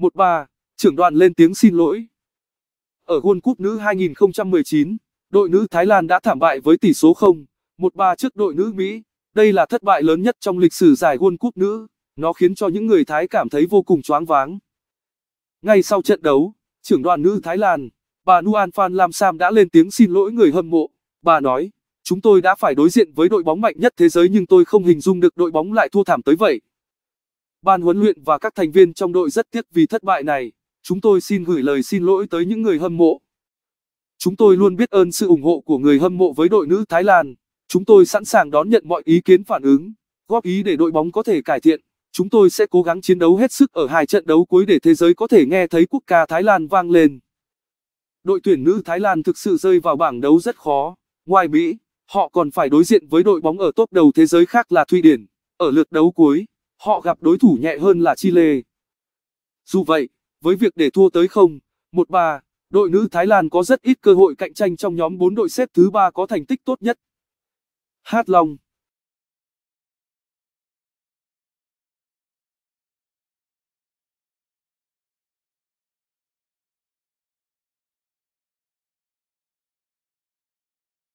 1-3, trưởng đoàn lên tiếng xin lỗi. Ở World Cup nữ 2019, đội nữ Thái Lan đã thảm bại với tỷ số 0, 1-3 trước đội nữ Mỹ. Đây là thất bại lớn nhất trong lịch sử giải World Cup nữ, nó khiến cho những người Thái cảm thấy vô cùng choáng váng. Ngay sau trận đấu, trưởng đoàn nữ Thái Lan, bà Nuan Phan Lam Sam đã lên tiếng xin lỗi người hâm mộ. Bà nói, chúng tôi đã phải đối diện với đội bóng mạnh nhất thế giới nhưng tôi không hình dung được đội bóng lại thua thảm tới vậy ban huấn luyện và các thành viên trong đội rất tiếc vì thất bại này. Chúng tôi xin gửi lời xin lỗi tới những người hâm mộ. Chúng tôi luôn biết ơn sự ủng hộ của người hâm mộ với đội nữ Thái Lan. Chúng tôi sẵn sàng đón nhận mọi ý kiến phản ứng, góp ý để đội bóng có thể cải thiện. Chúng tôi sẽ cố gắng chiến đấu hết sức ở hai trận đấu cuối để thế giới có thể nghe thấy quốc ca Thái Lan vang lên. Đội tuyển nữ Thái Lan thực sự rơi vào bảng đấu rất khó. Ngoài Mỹ, họ còn phải đối diện với đội bóng ở top đầu thế giới khác là Thụy Điển. Ở lượt đấu cuối, họ gặp đối thủ nhẹ hơn là Chile. Dù vậy, với việc để thua tới 0, 1 3, đội nữ Thái Lan có rất ít cơ hội cạnh tranh trong nhóm 4 đội xếp thứ 3 có thành tích tốt nhất. Hát Long